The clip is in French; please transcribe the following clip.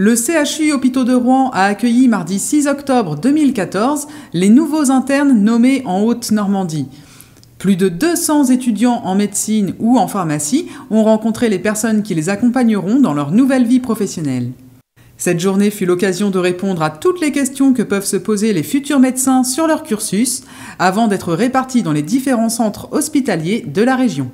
Le CHU Hôpitaux de Rouen a accueilli mardi 6 octobre 2014 les nouveaux internes nommés en Haute-Normandie. Plus de 200 étudiants en médecine ou en pharmacie ont rencontré les personnes qui les accompagneront dans leur nouvelle vie professionnelle. Cette journée fut l'occasion de répondre à toutes les questions que peuvent se poser les futurs médecins sur leur cursus, avant d'être répartis dans les différents centres hospitaliers de la région.